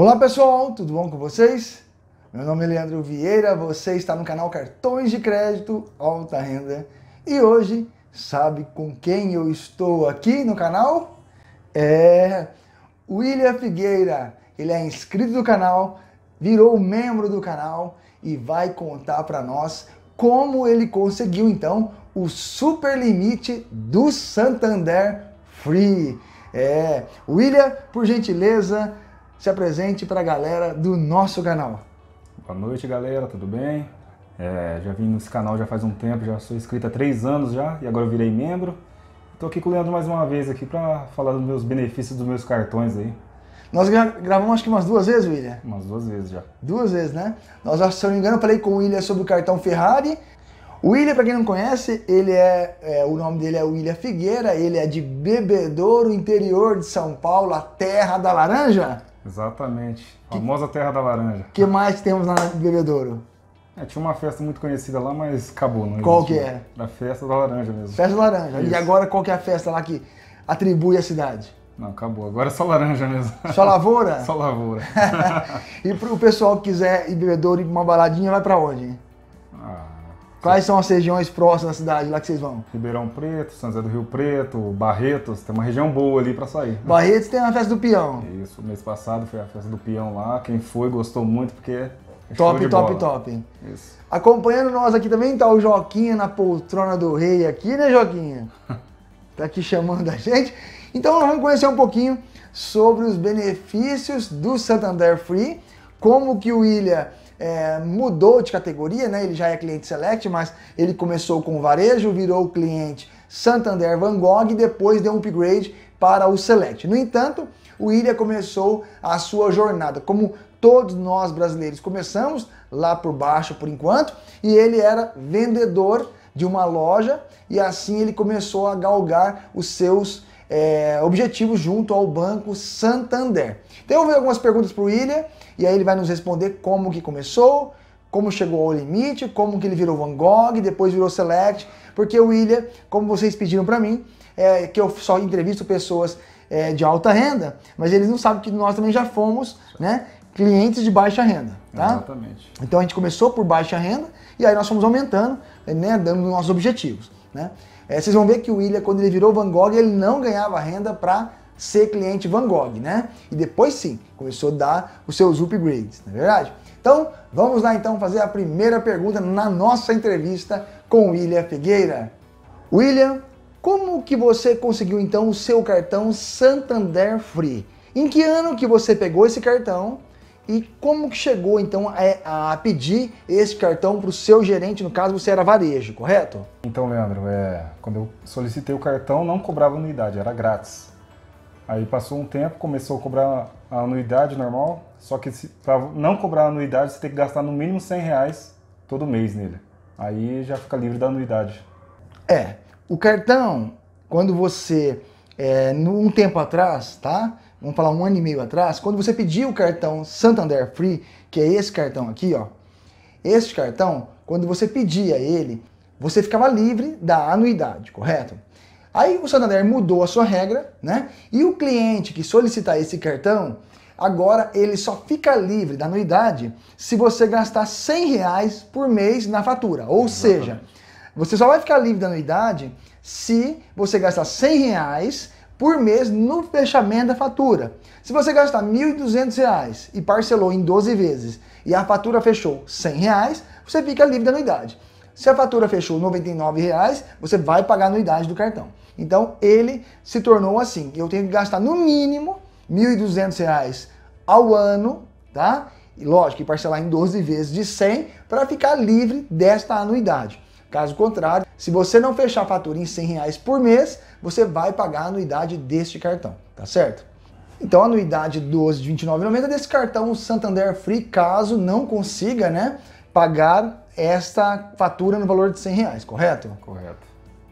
Olá pessoal, tudo bom com vocês? Meu nome é Leandro Vieira, você está no canal Cartões de Crédito Alta Renda e hoje sabe com quem eu estou aqui no canal? É William Figueira, ele é inscrito do canal, virou membro do canal e vai contar para nós como ele conseguiu então o super limite do Santander Free. É, William, por gentileza, se apresente para a galera do nosso canal. Boa noite, galera, tudo bem? É, já vim nesse canal já faz um tempo, já sou inscrito há três anos já e agora eu virei membro. Estou aqui com o Leandro mais uma vez aqui para falar dos meus benefícios dos meus cartões aí. Nós gra gravamos acho que umas duas vezes, William. Umas duas vezes já. Duas vezes, né? Nós, se eu não me engano, falei com o William sobre o cartão Ferrari. O William, para quem não conhece, ele é, é, o nome dele é William Figueira, ele é de Bebedouro, interior de São Paulo, a terra da laranja. Exatamente. que, famosa terra da laranja. O que mais temos na Bebedouro? É, tinha uma festa muito conhecida lá, mas acabou, não Qual que É? A festa da laranja mesmo. Festa da laranja. Isso. E agora qual que é a festa lá que atribui a cidade? Não, acabou. Agora é só laranja mesmo. Só lavoura? só lavoura. e para o pessoal que quiser ir bebedouro, ir uma baladinha, vai para onde? Quais são as regiões próximas da cidade lá que vocês vão? Ribeirão Preto, São José do Rio Preto, Barretos, tem uma região boa ali para sair. Barretos tem a festa do peão. Isso, mês passado foi a festa do peão lá. Quem foi gostou muito porque é top, top, bola. top. Isso. Acompanhando nós aqui também tá o Joquinha na poltrona do rei aqui, né, Joquinha? tá aqui chamando a gente. Então vamos conhecer um pouquinho sobre os benefícios do Santander Free, como que o Ilha é, mudou de categoria, né? Ele já é cliente select, mas ele começou com varejo, virou cliente Santander Van Gogh e depois deu um upgrade para o select. No entanto, o William começou a sua jornada como todos nós brasileiros começamos lá por baixo por enquanto e ele era vendedor de uma loja e assim ele começou a galgar os seus é, objetivo junto ao Banco Santander. Então eu vou algumas perguntas para o William e aí ele vai nos responder como que começou, como chegou ao limite, como que ele virou Van Gogh, depois virou Select, porque o William, como vocês pediram para mim, é, que eu só entrevisto pessoas é, de alta renda, mas eles não sabem que nós também já fomos né, clientes de baixa renda. Tá? Exatamente. Então a gente começou por baixa renda e aí nós fomos aumentando, né, dando nossos objetivos. Né? É, vocês vão ver que o William, quando ele virou Van Gogh, ele não ganhava renda para ser cliente Van Gogh, né? E depois sim, começou a dar os seus upgrades, não é verdade? Então, vamos lá então fazer a primeira pergunta na nossa entrevista com William Figueira. William, como que você conseguiu então o seu cartão Santander Free? Em que ano que você pegou esse cartão e como que chegou então a, a pedir esse cartão para o seu gerente, no caso você era varejo, correto? Então, Leandro, é, quando eu solicitei o cartão não cobrava anuidade, era grátis. Aí passou um tempo, começou a cobrar a anuidade normal, só que para não cobrar a anuidade você tem que gastar no mínimo 100 reais todo mês nele. Aí já fica livre da anuidade. É, o cartão, quando você, é, um tempo atrás, tá? vamos falar um ano e meio atrás, quando você pediu o cartão Santander Free, que é esse cartão aqui, ó, este cartão, quando você pedia ele, você ficava livre da anuidade, correto? Aí o Santander mudou a sua regra, né? E o cliente que solicitar esse cartão, agora ele só fica livre da anuidade se você gastar 100 reais por mês na fatura. Ou Exatamente. seja, você só vai ficar livre da anuidade se você gastar 100 reais por mês no fechamento da fatura. Se você gastar R$ 1.200 e parcelou em 12 vezes e a fatura fechou R$ 100, reais, você fica livre da anuidade. Se a fatura fechou R$ 99,00, você vai pagar a anuidade do cartão. Então ele se tornou assim, eu tenho que gastar no mínimo R$ 1.200 ao ano, tá? E lógico, parcelar em 12 vezes de 100 para ficar livre desta anuidade. Caso contrário, se você não fechar a fatura em R$ reais por mês, você vai pagar a anuidade deste cartão, tá certo? Então, a anuidade 12 de 29,90 desse cartão Santander Free, caso não consiga, né, pagar esta fatura no valor de 100 reais, correto? Correto.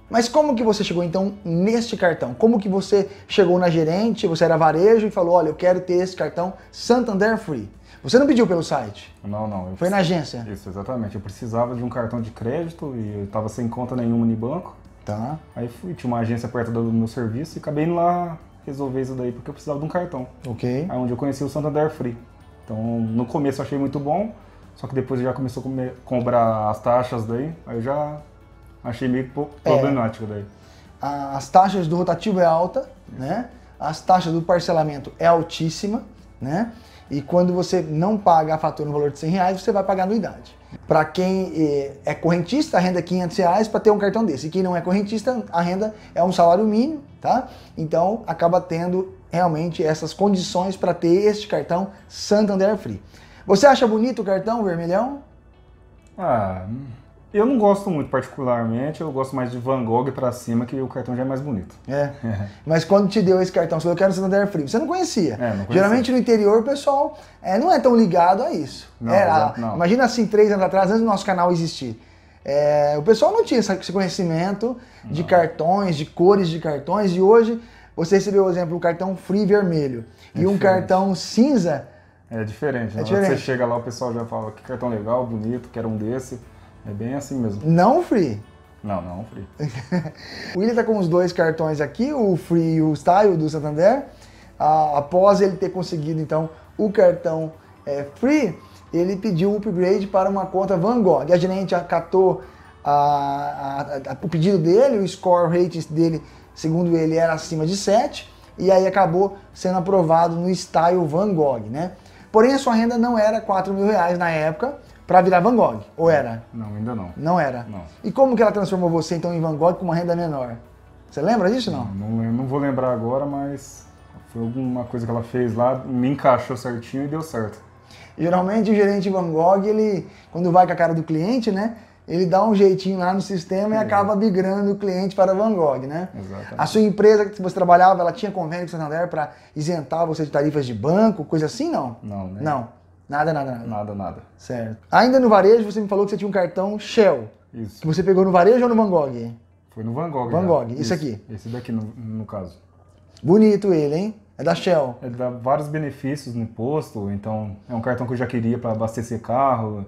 Mas como que você chegou então neste cartão? Como que você chegou na gerente, você era varejo e falou, olha, eu quero ter esse cartão Santander Free? Você não pediu pelo site? Não, não. Foi preci... na agência? Isso, exatamente. Eu precisava de um cartão de crédito e eu estava sem conta nenhuma no banco. Tá. Aí fui, tinha uma agência perto do meu serviço e acabei indo lá resolver isso daí porque eu precisava de um cartão. Ok. Aí onde eu conheci o Santander Free. Então no começo eu achei muito bom, só que depois já começou a cobrar as taxas daí, aí eu já achei meio é. problemático é. daí. As taxas do rotativo é alta, né? As taxas do parcelamento é altíssima, né? E quando você não paga a fatura no valor de 100 reais, você vai pagar anuidade para quem eh, é correntista, a renda é 500 reais para ter um cartão desse. E quem não é correntista, a renda é um salário mínimo, tá? Então acaba tendo realmente essas condições para ter este cartão Santander Free. Você acha bonito o cartão vermelhão? Ah, hum. Eu não gosto muito particularmente, eu gosto mais de Van Gogh para cima, que o cartão já é mais bonito. É. é. Mas quando te deu esse cartão, você falou, eu quero Santander Free. Você não conhecia. É, não conhecia. Geralmente no interior o pessoal é, não é tão ligado a isso. Não, Era, é, não. Imagina assim, três anos atrás, antes do nosso canal existir. É, o pessoal não tinha esse conhecimento de cartões, de cores de cartões, e hoje você recebeu, por exemplo, um cartão Free vermelho e é diferente. um cartão cinza. É diferente. É né? diferente. você chega lá, o pessoal já fala que cartão legal, bonito, quero um desse. É bem assim mesmo. Não free. Não, não free. o William tá com os dois cartões aqui, o free e o style do Santander. Ah, após ele ter conseguido então o cartão é, free, ele pediu um upgrade para uma conta Van Gogh. A gerente acatou ah, a, a, a, o pedido dele, o score rate dele, segundo ele, era acima de 7, e aí acabou sendo aprovado no Style Van Gogh, né? Porém, a sua renda não era 4 mil reais na época, para virar Van Gogh, ou era? Não, ainda não. Não era? Não. E como que ela transformou você então em Van Gogh com uma renda menor? Você lembra disso não? Não, não, não vou lembrar agora, mas foi alguma coisa que ela fez lá, me encaixou certinho e deu certo. Geralmente o gerente Van Gogh, ele, quando vai com a cara do cliente, né? Ele dá um jeitinho lá no sistema é. e acaba migrando o cliente para Van Gogh, né? Exatamente. A sua empresa que você trabalhava, ela tinha convênio com o Santander para isentar você de tarifas de banco, coisa assim, não? Não, né? Não. Nada, nada, nada. Nada, nada. Certo. Ainda no varejo, você me falou que você tinha um cartão Shell. Isso. Que você pegou no varejo ou no Van Gogh? Foi no Van Gogh. Van Gogh, isso, aqui. Esse daqui, no, no caso. Bonito ele, hein? É da Shell. Ele é, dá vários benefícios no imposto, então é um cartão que eu já queria para abastecer carro,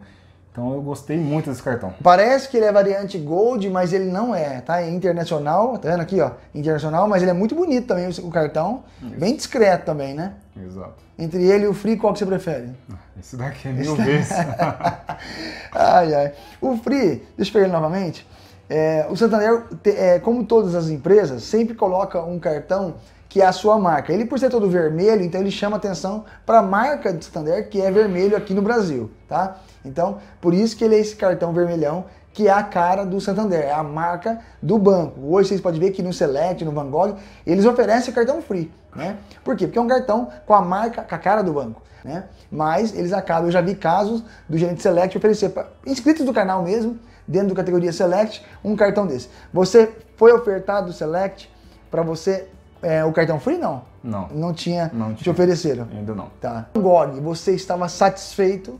então eu gostei muito desse cartão. Parece que ele é variante Gold, mas ele não é, tá? É internacional, tá vendo aqui, ó? Internacional, mas ele é muito bonito também o cartão. Isso. Bem discreto também, né? Exato. Entre ele e o Free, qual que você prefere? Ah, esse daqui é mil vezes. ai, ai. O Free, deixa eu pegar ele novamente. É, o Santander, é, como todas as empresas, sempre coloca um cartão que é a sua marca. Ele, por ser todo vermelho, então ele chama atenção para a marca do Santander, que é vermelho aqui no Brasil, tá? Então, por isso que ele é esse cartão vermelhão, que é a cara do Santander, é a marca do banco. Hoje vocês podem ver que no Select, no Van Gogh, eles oferecem cartão free, né? Por quê? Porque é um cartão com a marca, com a cara do banco, né? Mas eles acabam, eu já vi casos do gerente Select oferecer para inscritos do canal mesmo, dentro da categoria Select, um cartão desse. Você foi ofertado o Select para você é, o cartão free não? Não. Não tinha, não tinha. te ofereceram? Ainda não. Tá. Gog, você estava satisfeito?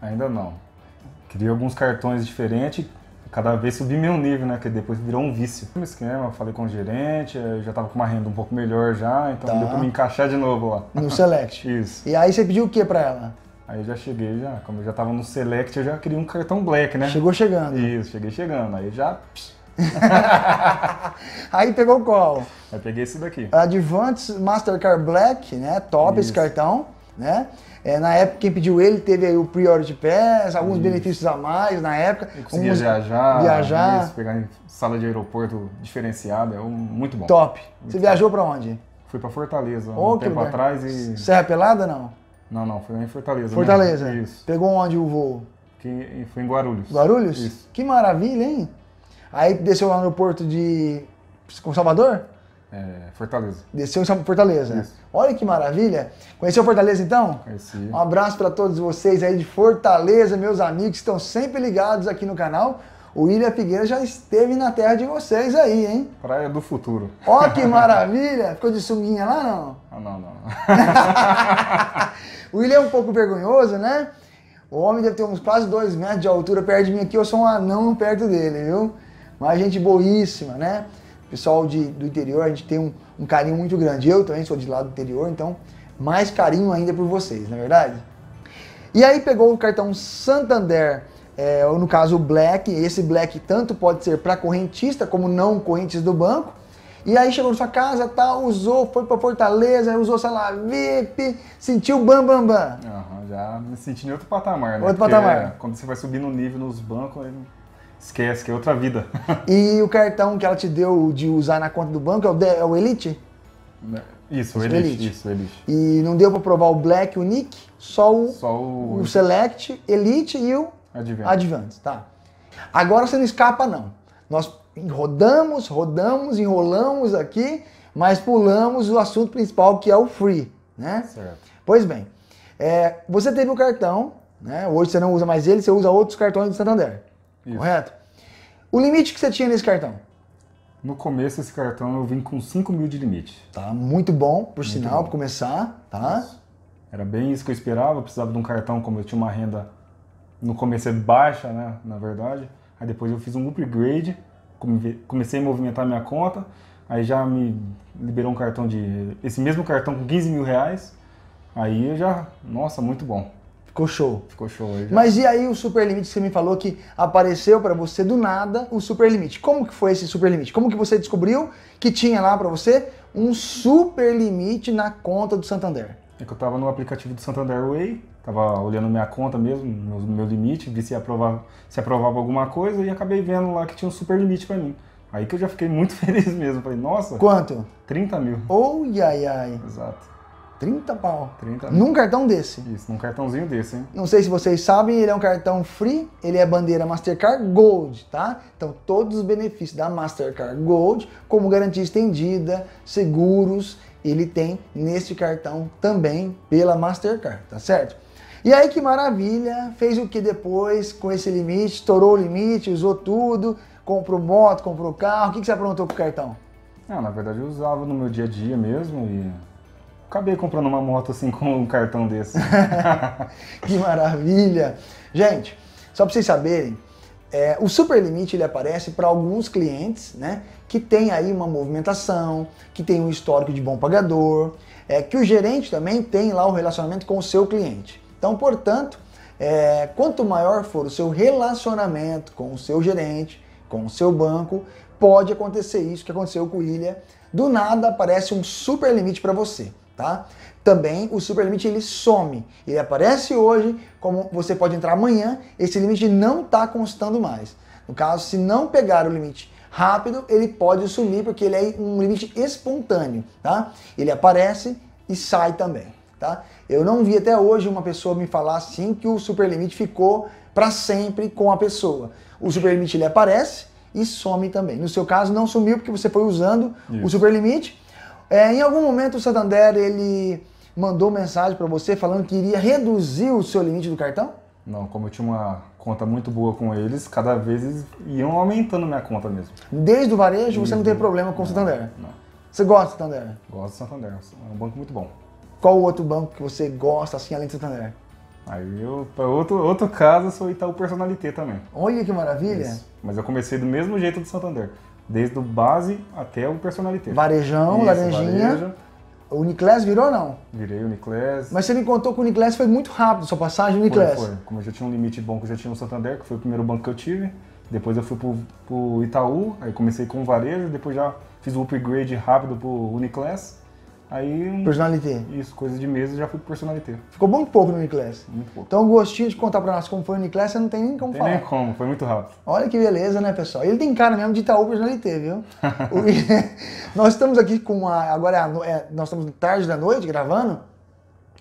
Ainda não. Queria alguns cartões diferentes, cada vez subi meu nível, né? Que depois virou um vício. No esquema, falei com o gerente, eh, já tava com uma renda um pouco melhor já, então tá. deu pra me encaixar de novo lá. No Select. Isso. E aí você pediu o que pra ela? Aí eu já cheguei, já, como eu já tava no Select, eu já queria um cartão black, né? Chegou chegando. Isso, cheguei chegando. Aí já. Aí pegou qual? Eu peguei esse daqui. Advance Mastercard Black, né? Top Isso. esse cartão, né? É, na época, quem pediu ele teve aí o Priority Pass, alguns Isso. benefícios a mais na época. conseguia viajar, viajar. Isso, pegar em sala de aeroporto diferenciada, é um... muito bom. Top. Muito Você top. viajou para onde? Fui para Fortaleza oh, um tempo lugar. atrás e... Serra Pelada, não? Não, não, foi em Fortaleza. Fortaleza. Isso. Pegou onde o voo? Que foi em Guarulhos. Guarulhos? Isso. Que maravilha, hein? Aí desceu lá no aeroporto de Salvador? É, Fortaleza. Desceu em Fortaleza, Olha que maravilha. Conheceu Fortaleza então? Conheci. Um abraço para todos vocês aí de Fortaleza, meus amigos que estão sempre ligados aqui no canal. O William Figueira já esteve na terra de vocês aí, hein? Praia do futuro. Ó, que maravilha! Ficou de sunguinha lá, não? Ah, não, não. o William é um pouco vergonhoso, né? O homem deve ter uns quase dois metros de altura perto de mim aqui, eu sou um anão perto dele, viu? mas gente é boíssima, né? Pessoal de, do interior, a gente tem um, um carinho muito grande. Eu também sou de lá do interior, então mais carinho ainda por vocês, não é verdade? E aí pegou o cartão Santander, é, ou no caso Black, esse Black tanto pode ser para correntista como não correntes do banco. E aí chegou na sua casa, tal, tá, usou, foi para Fortaleza, usou, sei lá, VIP, sentiu bam bam bam. Uhum, já me senti em outro patamar, né? Outro Porque patamar. Quando você vai subindo o nível nos bancos, Esquece, que é outra vida. e o cartão que ela te deu de usar na conta do banco é o, é o Elite? Isso, o Elite, Elite. Isso, Elite. E não deu para provar o Black, o Nick, só o, só o... o Select, Elite e o Advanced. Advanced, tá. Agora você não escapa, não. Nós rodamos, rodamos, enrolamos aqui, mas pulamos o assunto principal que é o free, né? Certo. Pois bem, é, você teve o cartão, né? Hoje você não usa mais ele, você usa outros cartões do Santander. Isso. Correto? O limite que você tinha nesse cartão? No começo, esse cartão eu vim com 5 mil de limite. Tá, muito bom, por muito sinal, para começar, tá? Isso. Era bem isso que eu esperava, eu precisava de um cartão, como eu tinha uma renda no começo é baixa, né, na verdade. Aí depois eu fiz um upgrade, comecei a movimentar minha conta, aí já me liberou um cartão de... esse mesmo cartão com 15 mil reais, aí eu já... nossa, muito bom. Ficou show. Ficou show. Mas e aí o super Limite, Você me falou que apareceu para você do nada o super limite. Como que foi esse super limite? Como que você descobriu que tinha lá para você um super limite na conta do Santander? É que eu tava no aplicativo do Santander Way, tava olhando minha conta mesmo, meu, meu limite, vi se aprovava, se aprovava alguma coisa e acabei vendo lá que tinha um super limite para mim. Aí que eu já fiquei muito feliz mesmo. Falei, nossa. Quanto? 30 mil. Oh, ai, ai. Exato. 30 pau. 30 mil. Num cartão desse. Isso, num cartãozinho desse, hein? Não sei se vocês sabem, ele é um cartão free, ele é bandeira Mastercard Gold, tá? Então todos os benefícios da Mastercard Gold, como garantia estendida, seguros, ele tem nesse cartão também pela Mastercard, tá certo? E aí que maravilha, fez o que depois com esse limite? Estourou o limite, usou tudo, comprou moto, comprou carro, o que, que você aprontou com o cartão? Não, ah, na verdade eu usava no meu dia a dia mesmo e acabei comprando uma moto assim com um cartão desse. que maravilha! Gente, só para vocês saberem, é, o super limite ele aparece para alguns clientes, né, que tem aí uma movimentação, que tem um histórico de bom pagador, é, que o gerente também tem lá o um relacionamento com o seu cliente. Então, portanto, é, quanto maior for o seu relacionamento com o seu gerente, com o seu banco, pode acontecer isso que aconteceu com o William. Do nada aparece um super limite para você tá? Também o limite ele some, ele aparece hoje, como você pode entrar amanhã, esse limite não está constando mais. No caso, se não pegar o limite rápido, ele pode sumir porque ele é um limite espontâneo, tá? Ele aparece e sai também, tá? Eu não vi até hoje uma pessoa me falar assim que o super limite ficou para sempre com a pessoa. O limite ele aparece e some também. No seu caso não sumiu porque você foi usando Isso. o limite. É, em algum momento o Santander ele mandou mensagem para você falando que iria reduzir o seu limite do cartão? Não, como eu tinha uma conta muito boa com eles, cada vez eles iam aumentando minha conta mesmo. Desde o varejo você não teve uhum. problema com o Santander? Não. Você gosta do Santander? Gosto do Santander, é um banco muito bom. Qual o outro banco que você gosta assim além do Santander? Aí eu, para outro, outro caso, eu sou Itaú Personalité também. Olha que maravilha! Isso. Mas eu comecei do mesmo jeito do Santander. Desde o base até o personalité. Varejão, Isso, laranjinha. Varejo. O Uniclass virou ou não? Virei o Uniclass. Mas você me contou que o Uniclass foi muito rápido, sua passagem no Uniclass. Foi, foi. Como eu já tinha um limite bom que eu já tinha no Santander, que foi o primeiro banco que eu tive. Depois eu fui pro, pro Itaú, aí comecei com o varejo, depois já fiz o upgrade rápido pro Uniclass. Aí. Personalité. Isso, coisa de mesa, já fui pro personalité. Ficou muito pouco no Uniclass. Muito pouco. Então, o gostinho de contar pra nós como foi o Uniclass, você não tem nem como tem falar. nem como, foi muito rápido. Olha que beleza, né, pessoal? Ele tem cara mesmo de Itaú personalité, viu? o... nós estamos aqui com a. Agora é a no... é, nós estamos tarde da noite gravando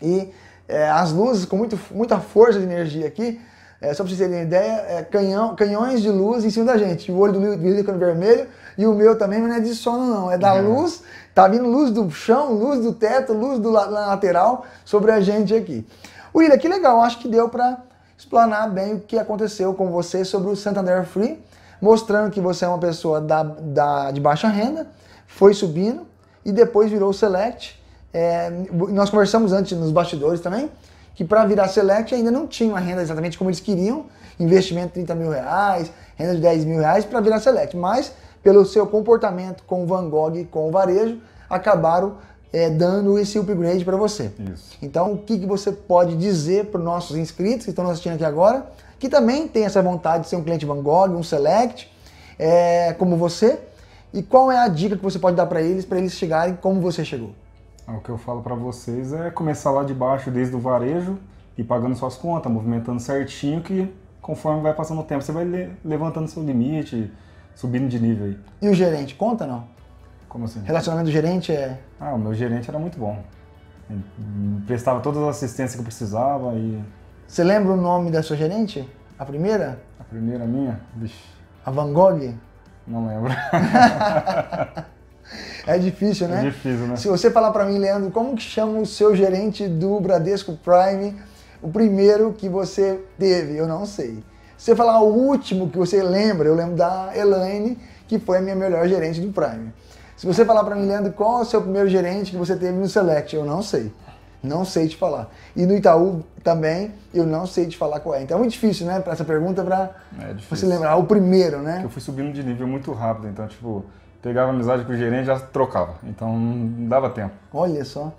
e é, as luzes com muito, muita força de energia aqui é, só para vocês terem ideia, é, canhão, canhões de luz em cima da gente. O olho do Will ficando vermelho e o meu também, mas não é de sono, não. É da uhum. luz, tá vindo luz do chão, luz do teto, luz do la lateral sobre a gente aqui. William, que legal, acho que deu para explanar bem o que aconteceu com você sobre o Santander Free, mostrando que você é uma pessoa da, da de baixa renda, foi subindo e depois virou o Select. É, nós conversamos antes nos bastidores também que para virar select ainda não tinham a renda exatamente como eles queriam, investimento de 30 mil reais, renda de 10 mil reais para virar select, mas pelo seu comportamento com o Van Gogh e com o varejo, acabaram é, dando esse upgrade para você. Isso. Então, o que, que você pode dizer para os nossos inscritos que estão assistindo aqui agora, que também tem essa vontade de ser um cliente Van Gogh, um select, é, como você, e qual é a dica que você pode dar para eles, para eles chegarem como você chegou? É o que eu falo para vocês é começar lá de baixo, desde o varejo, e pagando suas contas, movimentando certinho, que conforme vai passando o tempo, você vai levantando seu limite, subindo de nível aí. E o gerente, conta não? Como assim? Relacionamento do gerente é. Ah, o meu gerente era muito bom. Ele prestava todas as assistências que eu precisava e. Você lembra o nome da sua gerente? A primeira? A primeira minha? Vixe. A Van Gogh? Não lembro. É difícil, né? É difícil, né? Se você falar para mim, Leandro, como que chama o seu gerente do Bradesco Prime, o primeiro que você teve? Eu não sei. Se você falar o último que você lembra, eu lembro da Elaine, que foi a minha melhor gerente do Prime. Se você falar para mim, Leandro, qual é o seu primeiro gerente que você teve no Select? Eu não sei. Não sei te falar. E no Itaú também, eu não sei te falar qual é. Então é muito difícil, né, para essa pergunta, para é você lembrar o primeiro, né? eu fui subindo de nível muito rápido, então, tipo, pegava amizade com o gerente e já trocava. Então não dava tempo. Olha só.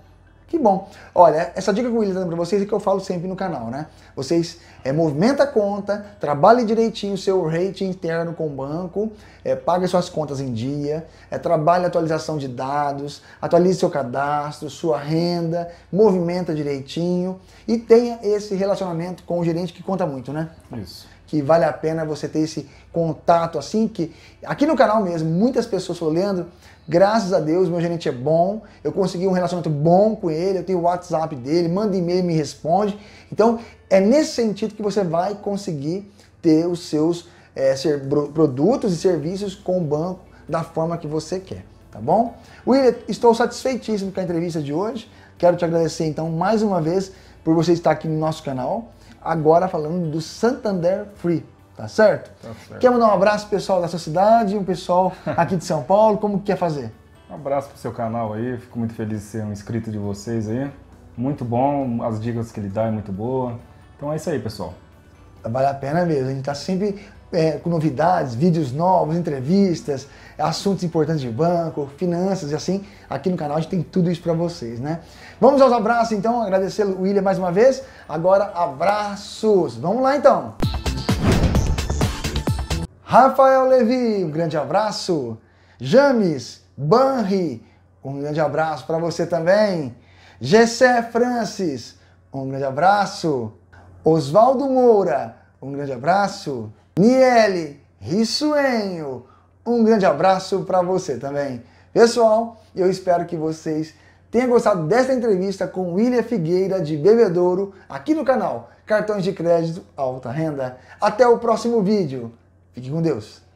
Que bom. Olha, essa dica que o William dando para vocês é que eu falo sempre no canal, né? Vocês é, movimenta a conta, trabalhe direitinho o seu rate interno com o banco, é, pague suas contas em dia, é, trabalhe a atualização de dados, atualize seu cadastro, sua renda, movimenta direitinho e tenha esse relacionamento com o gerente que conta muito, né? Isso que vale a pena você ter esse contato assim que aqui no canal mesmo muitas pessoas falam, Leandro, graças a Deus meu gerente é bom, eu consegui um relacionamento bom com ele, eu tenho o WhatsApp dele, manda e-mail, me responde. Então é nesse sentido que você vai conseguir ter os seus é, ser, produtos e serviços com o banco da forma que você quer, tá bom? William, estou satisfeitíssimo com a entrevista de hoje. Quero te agradecer então mais uma vez por você estar aqui no nosso canal. Agora falando do Santander Free, tá certo? Tá certo. Quer mandar um abraço pessoal da sua cidade, um pessoal aqui de São Paulo, como que quer fazer? Um abraço pro seu canal aí, fico muito feliz de ser um inscrito de vocês aí. Muito bom, as dicas que ele dá é muito boa. Então é isso aí, pessoal. Vale a pena mesmo, a gente está sempre é, com novidades, vídeos novos, entrevistas, assuntos importantes de banco, finanças e assim. Aqui no canal a gente tem tudo isso para vocês, né? Vamos aos abraços então, agradecer o William mais uma vez. Agora, abraços! Vamos lá então! Rafael Levi, um grande abraço. James Banri, um grande abraço para você também. Gessé Francis, um grande abraço. Oswaldo Moura, um grande abraço. Niele Rissuenho. Um grande abraço para você também. Pessoal, eu espero que vocês tenham gostado desta entrevista com William Figueira de Bebedouro aqui no canal Cartões de Crédito Alta Renda. Até o próximo vídeo. Fique com Deus.